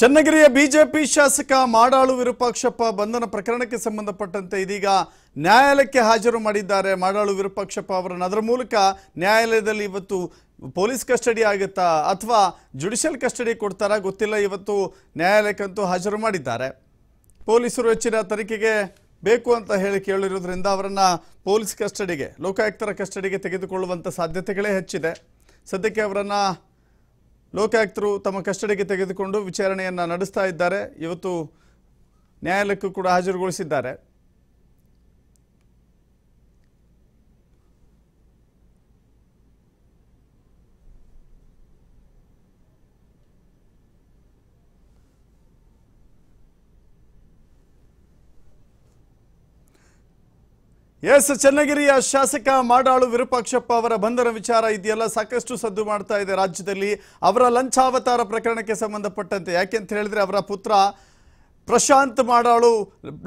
ಚನ್ನಗಿರಿಯ BJP ಶಾಸಕ ಮಾಡಾಳು ವಿರೂಪಾಕ್ಷಪ್ಪ ಬಂಧನ ಪ್ರಕರಣಕ್ಕೆ ಸಂಬಂಧಪಟ್ಟಂತೆ ಇದೀಗ ನ್ಯಾಯಾಲಯಕ್ಕೆ ಹಾಜರು ಮಾಡಿದ್ದಾರೆ ಮಾಡಾಳು ವಿರೂಪಾಕ್ಷಪ್ಪ ಅವರನ್ನು ಅದರ ಮೂಲಕ ನ್ಯಾಯಾಲಯದಲ್ಲಿ ಇವತ್ತು ಪೊಲೀಸ್ ಕಸ್ಟಡಿ ಆಗುತ್ತಾ ಅಥವಾ ಜುಡಿಷಿಯಲ್ ಕಸ್ಟಡಿ ಕೊಡ್ತಾರಾ ಗೊತ್ತಿಲ್ಲ ಇವತ್ತು ನ್ಯಾಯಾಲಯಕ್ಕಂತೂ ಹಾಜರು ಮಾಡಿದ್ದಾರೆ ಪೊಲೀಸರು ಹೆಚ್ಚಿನ ತನಿಖೆಗೆ ಬೇಕು ಅಂತ ಹೇಳಿ ಕೇಳಿರೋದ್ರಿಂದ ಅವರನ್ನು ಪೊಲೀಸ್ ಕಸ್ಟಡಿಗೆ ಲೋಕಾಯುಕ್ತರ ಕಸ್ಟಡಿಗೆ ತೆಗೆದುಕೊಳ್ಳುವಂಥ ಸಾಧ್ಯತೆಗಳೇ ಹೆಚ್ಚಿದೆ ಸದ್ಯಕ್ಕೆ ಅವರನ್ನು ಲೋಕಾಯುಕ್ತರು ತಮ್ಮ ಕಸ್ಟಡಿಗೆ ತೆಗೆದುಕೊಂಡು ವಿಚಾರಣೆಯನ್ನು ನಡೆಸ್ತಾ ಇದ್ದಾರೆ ಇವತ್ತು ನ್ಯಾಯಾಲಯಕ್ಕೂ ಕೂಡ ಹಾಜರುಗೊಳಿಸಿದ್ದಾರೆ ಎಸ್ ಚನ್ನಗಿರಿಯ ಶಾಸಕ ಮಾಡಾಳು ವಿರೂಪಾಕ್ಷಪ್ಪ ಅವರ ಬಂಧನ ವಿಚಾರ ಇದೆಯಲ್ಲ ಸಾಕಷ್ಟು ಸದ್ದು ಮಾಡ್ತಾ ಇದೆ ರಾಜ್ಯದಲ್ಲಿ ಅವರ ಲಂಚಾವತಾರ ಪ್ರಕರಣಕ್ಕೆ ಸಂಬಂಧಪಟ್ಟಂತೆ ಯಾಕೆ ಅಂತ ಹೇಳಿದ್ರೆ ಅವರ ಪುತ್ರ ಪ್ರಶಾಂತ್ ಮಾಡಾಳು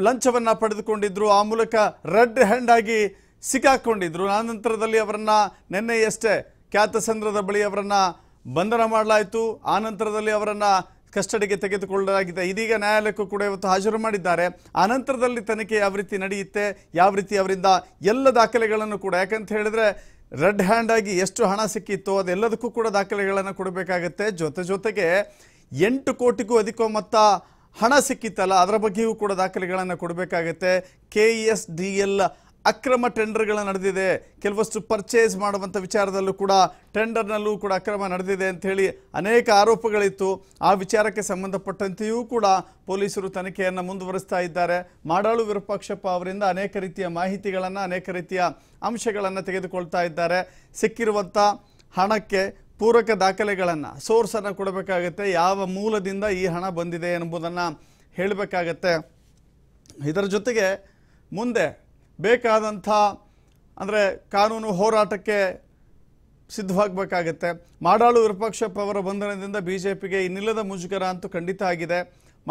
ಲಂಚವನ್ನು ಪಡೆದುಕೊಂಡಿದ್ರು ಆ ಮೂಲಕ ರೆಡ್ ಹ್ಯಾಂಡ್ ಆಗಿ ಸಿಕ್ಕಾಕೊಂಡಿದ್ರು ಆನಂತರದಲ್ಲಿ ಅವರನ್ನು ನಿನ್ನೆಯಷ್ಟೇ ಖ್ಯಾತಸಂದ್ರದ ಬಳಿ ಅವರನ್ನ ಬಂಧನ ಮಾಡಲಾಯಿತು ಆನಂತರದಲ್ಲಿ ಅವರನ್ನು ಕಸ್ಟಡಿಗೆ ತೆಗೆದುಕೊಳ್ಳಲಾಗಿದೆ ಇದೀಗ ನ್ಯಾಯಾಲಯಕ್ಕೂ ಕೂಡ ಇವತ್ತು ಹಾಜರು ಮಾಡಿದ್ದಾರೆ ಅನಂತರದಲ್ಲಿ ತನಿಖೆ ಯಾವ ರೀತಿ ನಡೆಯುತ್ತೆ ಯಾವ ರೀತಿ ಅವರಿಂದ ಎಲ್ಲ ದಾಖಲೆಗಳನ್ನು ಕೂಡ ಯಾಕಂತ ಹೇಳಿದ್ರೆ ರೆಡ್ ಹ್ಯಾಂಡ್ ಆಗಿ ಎಷ್ಟು ಹಣ ಸಿಕ್ಕಿತ್ತು ಅದೆಲ್ಲದಕ್ಕೂ ಕೂಡ ದಾಖಲೆಗಳನ್ನು ಕೊಡಬೇಕಾಗತ್ತೆ ಜೊತೆ ಜೊತೆಗೆ ಎಂಟು ಕೋಟಿಗೂ ಅಧಿಕ ಮೊತ್ತ ಹಣ ಸಿಕ್ಕಿತ್ತಲ್ಲ ಅದರ ಬಗ್ಗೆಯೂ ಕೂಡ ದಾಖಲೆಗಳನ್ನು ಕೊಡಬೇಕಾಗತ್ತೆ ಕೆ ಎಸ್ ಡಿ ಎಲ್ ಅಕ್ರಮ ಟೆಂಡರ್ಗಳು ನಡೆದಿದೆ ಕೆಲವಷ್ಟು ಪರ್ಚೇಸ್ ಮಾಡುವಂಥ ವಿಚಾರದಲ್ಲೂ ಕೂಡ ಟೆಂಡರ್ನಲ್ಲೂ ಕೂಡ ಅಕ್ರಮ ನಡೆದಿದೆ ಅಂಥೇಳಿ ಅನೇಕ ಆರೋಪಗಳಿತ್ತು ಆ ವಿಚಾರಕ್ಕೆ ಸಂಬಂಧಪಟ್ಟಂತೆಯೂ ಕೂಡ ಪೊಲೀಸರು ತನಿಖೆಯನ್ನು ಮುಂದುವರಿಸ್ತಾ ಇದ್ದಾರೆ ಮಾಡಾಳು ವಿರೂಪಾಕ್ಷಪ್ಪ ಅವರಿಂದ ಅನೇಕ ರೀತಿಯ ಮಾಹಿತಿಗಳನ್ನು ಅನೇಕ ರೀತಿಯ ಅಂಶಗಳನ್ನು ತೆಗೆದುಕೊಳ್ತಾ ಇದ್ದಾರೆ ಸಿಕ್ಕಿರುವಂಥ ಹಣಕ್ಕೆ ಪೂರಕ ದಾಖಲೆಗಳನ್ನು ಸೋರ್ಸನ್ನು ಕೊಡಬೇಕಾಗತ್ತೆ ಯಾವ ಮೂಲದಿಂದ ಈ ಹಣ ಬಂದಿದೆ ಎಂಬುದನ್ನು ಹೇಳಬೇಕಾಗತ್ತೆ ಇದರ ಜೊತೆಗೆ ಮುಂದೆ ಬೇಕಾದಂಥ ಅಂದರೆ ಕಾನೂನು ಹೋರಾಟಕ್ಕೆ ಸಿದ್ಧವಾಗಬೇಕಾಗತ್ತೆ ಮಾಡಾಳು ವಿರೂಪಾಕ್ಷಪ್ಪ ಅವರ ಬಂಧನದಿಂದ ಬಿ ಜೆ ಪಿಗೆ ಇನ್ನಿಲ್ಲದ ಮುಜುಗರ ಅಂತೂ ಖಂಡಿತ ಆಗಿದೆ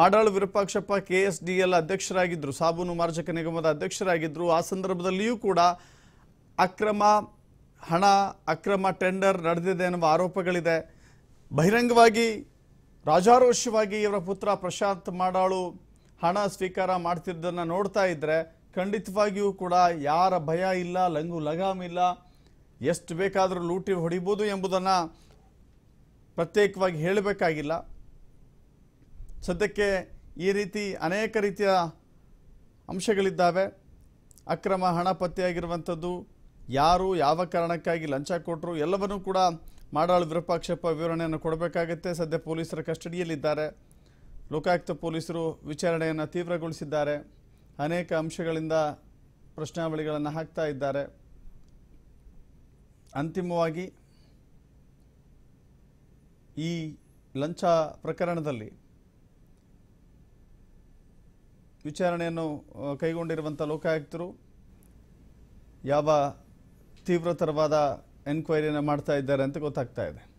Madal Virupakshappa K S D L ಅಧ್ಯಕ್ಷರಾಗಿದ್ದರು ಸಾಬೂನು ಮಾರ್ಜಕ ನಿಗಮದ ಅಧ್ಯಕ್ಷರಾಗಿದ್ದರು ಆ ಸಂದರ್ಭದಲ್ಲಿಯೂ ಕೂಡ ಅಕ್ರಮ ಹಣ ಅಕ್ರಮ ಟೆಂಡರ್ ನಡೆದಿದೆ ಎನ್ನುವ ಆರೋಪಗಳಿದೆ ಬಹಿರಂಗವಾಗಿ ರಾಜಾರೋಷವಾಗಿ ಇವರ ಪುತ್ರ ಪ್ರಶಾಂತ್ ಮಾಡಾಳು ಹಣ ಸ್ವೀಕಾರ ಮಾಡ್ತಿದ್ದನ್ನು ನೋಡ್ತಾ ಇದ್ದರೆ ಖಂಡಿತವಾಗಿಯೂ ಕೂಡ ಯಾರ ಭಯ ಇಲ್ಲ ಲಂಗು ಇಲ್ಲ ಎಷ್ಟು ಬೇಕಾದರೂ ಲೂಟಿ ಹೊಡಿಬೋದು ಎಂಬುದನ್ನು ಪ್ರತ್ಯೇಕವಾಗಿ ಹೇಳಬೇಕಾಗಿಲ್ಲ ಸದ್ಯಕ್ಕೆ ಈ ರೀತಿ ಅನೇಕ ರೀತಿಯ ಅಂಶಗಳಿದ್ದಾವೆ ಅಕ್ರಮ ಹಣ ಪತ್ತೆಯಾಗಿರುವಂಥದ್ದು ಯಾರು ಯಾವ ಕಾರಣಕ್ಕಾಗಿ ಲಂಚ ಕೊಟ್ಟರು ಎಲ್ಲವನ್ನೂ ಕೂಡ ಮಾಡಾಳು ವಿರೂಪಾಕ್ಷಪ್ಪ ವಿವರಣೆಯನ್ನು ಕೊಡಬೇಕಾಗತ್ತೆ ಸದ್ಯ ಪೊಲೀಸರ ಕಸ್ಟಡಿಯಲ್ಲಿದ್ದಾರೆ ಲೋಕಾಯುಕ್ತ ಪೊಲೀಸರು ವಿಚಾರಣೆಯನ್ನು ತೀವ್ರಗೊಳಿಸಿದ್ದಾರೆ ಅನೇಕ ಅಂಶಗಳಿಂದ ಪ್ರಶ್ನಾವಳಿಗಳನ್ನು ಹಾಕ್ತಾ ಇದ್ದಾರೆ ಅಂತಿಮವಾಗಿ ಈ ಲಂಚ ಪ್ರಕರಣದಲ್ಲಿ ವಿಚಾರಣೆಯನ್ನು ಕೈಗೊಂಡಿರುವಂಥ ಲೋಕಾಯುಕ್ತರು ಯಾವ ತೀವ್ರತರವಾದ ಎನ್ಕ್ವೈರಿಯನ್ನು ಮಾಡ್ತಾ ಇದ್ದಾರೆ ಅಂತ ಗೊತ್ತಾಗ್ತಾ ಇದೆ